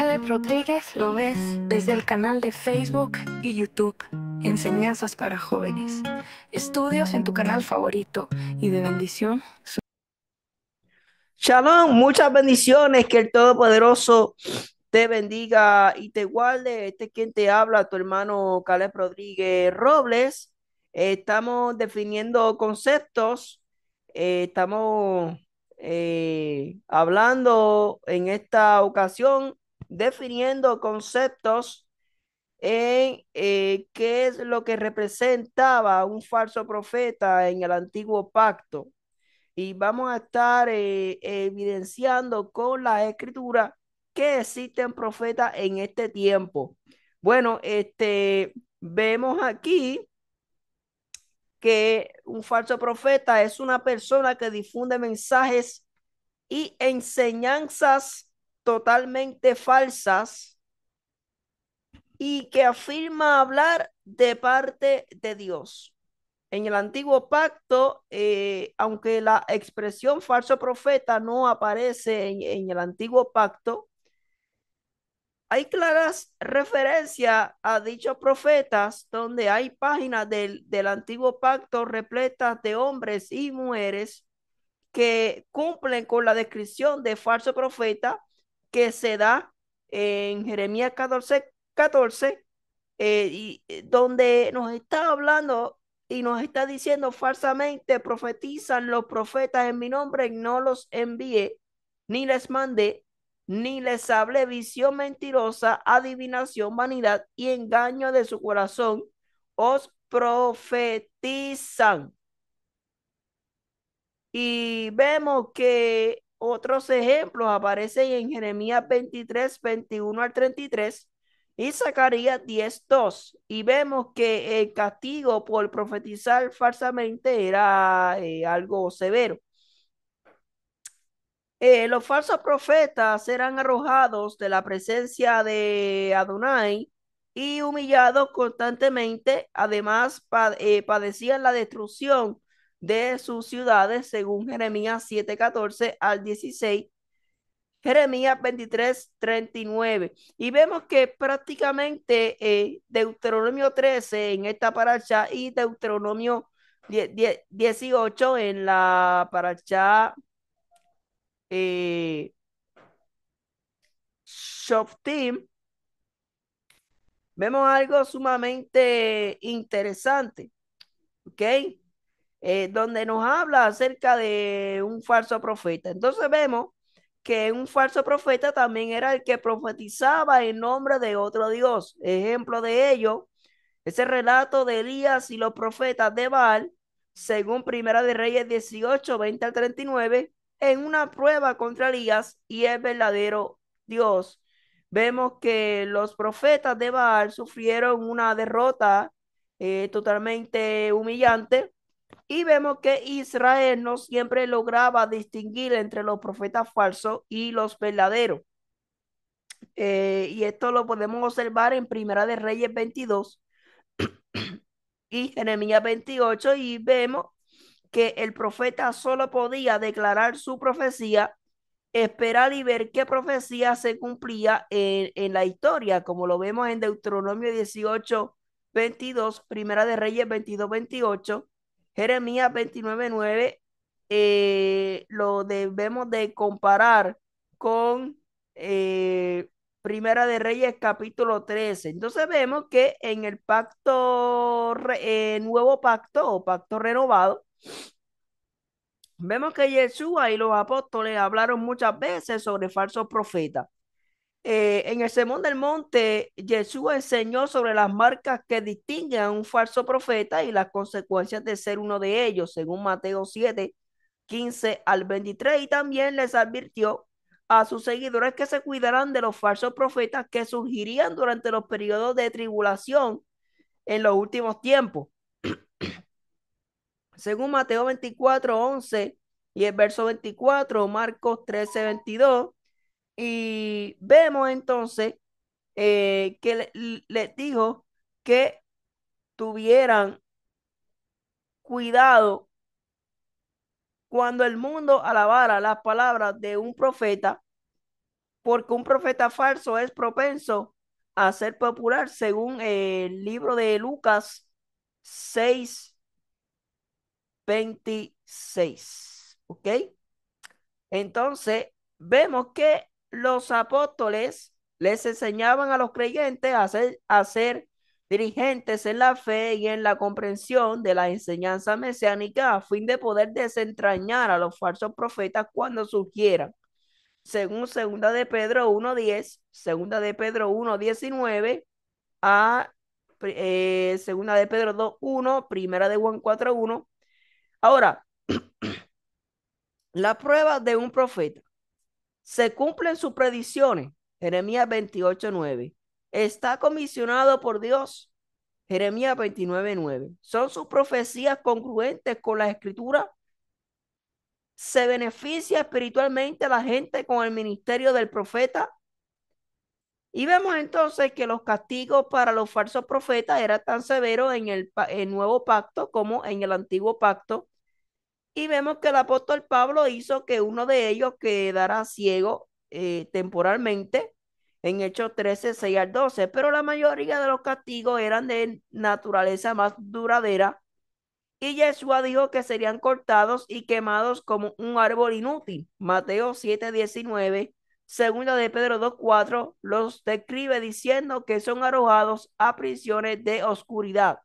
Caleb Rodríguez lo ves desde el canal de Facebook y YouTube. Enseñanzas para jóvenes. Estudios en tu canal favorito y de bendición. Shalom, muchas bendiciones. Que el Todopoderoso te bendiga y te guarde. Este es quien te habla, tu hermano Caleb Rodríguez Robles. estamos definiendo conceptos. Eh, estamos eh, hablando en esta ocasión definiendo conceptos en eh, qué es lo que representaba un falso profeta en el antiguo pacto. Y vamos a estar eh, evidenciando con la escritura que existen profetas en este tiempo. Bueno, este, vemos aquí que un falso profeta es una persona que difunde mensajes y enseñanzas totalmente falsas y que afirma hablar de parte de Dios. En el antiguo pacto, eh, aunque la expresión falso profeta no aparece en, el antiguo pacto, hay claras referencias a dichos profetas donde hay páginas del, del antiguo pacto repletas de hombres y mujeres que cumplen con la descripción de falso profeta que se da en Jeremías 14, 14 eh, y, eh, donde nos está hablando y nos está diciendo falsamente, profetizan los profetas en mi nombre, no los envié, ni les mandé, ni les hable visión mentirosa, adivinación, vanidad y engaño de su corazón, os profetizan. Y vemos que otros ejemplos aparecen en Jeremías 23, 21 al 33 y Zacarías 10, 2. Y vemos que el castigo por profetizar falsamente era eh, algo severo. Eh, los falsos profetas eran arrojados de la presencia de Adonai y humillados constantemente. Además, eh, padecían la destrucción de sus ciudades, según Jeremías 7:14 al 16, Jeremías 23:39. Y vemos que prácticamente eh, Deuteronomio 13 en esta paracha y Deuteronomio 18 en la paracha eh, Shoftim, vemos algo sumamente interesante. ¿Ok? Eh, donde nos habla acerca de un falso profeta. Entonces vemos que un falso profeta también era el que profetizaba en nombre de otro Dios. Ejemplo de ello ese relato de Elías y los profetas de Baal, según Primera de Reyes 18, 20 al 39, en una prueba contra Elías y el verdadero Dios. Vemos que los profetas de Baal sufrieron una derrota eh, totalmente humillante y vemos que Israel no siempre lograba distinguir entre los profetas falsos y los verdaderos. Eh, y esto lo podemos observar en Primera de Reyes 22 y Jeremías 28 y vemos que el profeta solo podía declarar su profecía, esperar y ver qué profecía se cumplía en, en la historia, como lo vemos en Deuteronomio 18, 22, Primera de Reyes 22, 28 Jeremías 29.9 eh, lo debemos de comparar con eh, Primera de Reyes capítulo 13. Entonces vemos que en el pacto, eh, nuevo pacto o pacto renovado, vemos que Jesús y los apóstoles hablaron muchas veces sobre falsos profetas. Eh, en el Semón del Monte, Jesús enseñó sobre las marcas que distinguen a un falso profeta y las consecuencias de ser uno de ellos, según Mateo 7, 15 al 23, y también les advirtió a sus seguidores que se cuidarán de los falsos profetas que surgirían durante los periodos de tribulación en los últimos tiempos. según Mateo 24, 11 y el verso 24, Marcos 13, 22. Y vemos entonces eh, que les dijo que tuvieran cuidado cuando el mundo alabara las palabras de un profeta, porque un profeta falso es propenso a ser popular según el libro de Lucas 6, 26. ¿Ok? Entonces, vemos que los apóstoles les enseñaban a los creyentes a ser, dirigentes en la fe y en la comprensión de la enseñanza mesiánica a fin de poder desentrañar a los falsos profetas cuando surgieran. Según segunda de Pedro 1.10, segunda de Pedro 1.19 a eh, segunda de Pedro 2.1, primera de Juan 4.1. Ahora, la prueba de un profeta se cumplen sus predicciones. Jeremías 28, 9. Está comisionado por Dios. Jeremías 29.9. ¿Son sus profecías congruentes con la escritura? ¿Se beneficia espiritualmente la gente con el ministerio del profeta? Y vemos entonces que los castigos para los falsos profetas eran tan severos en el, nuevo pacto como en el antiguo pacto, y vemos que el apóstol Pablo hizo que uno de ellos quedara ciego eh, temporalmente en Hechos 13, 6 al 12, pero la mayoría de los castigos eran de naturaleza más duradera y Yeshua dijo que serían cortados y quemados como un árbol inútil. Mateo 7, 19, 2 de Pedro 2, 4, los describe diciendo que son arrojados a prisiones de oscuridad.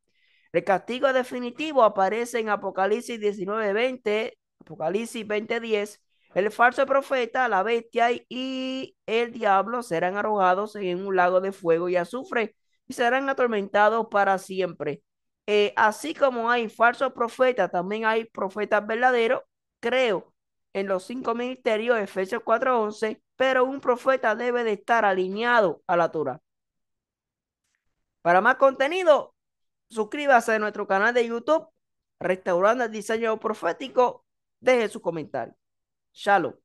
El castigo definitivo aparece en Apocalipsis 19:20, Apocalipsis 20:10. El falso profeta, la bestia y el diablo serán arrojados en un lago de fuego y azufre y serán atormentados para siempre. Eh, así como hay falsos profetas, también hay profetas verdaderos, creo, en los cinco ministerios, Efesios 4:11, pero un profeta debe de estar alineado a la Torah. Para más contenido, suscríbase a nuestro canal de YouTube, Restaurando el Diseño Profético, deje su comentario. Shalom.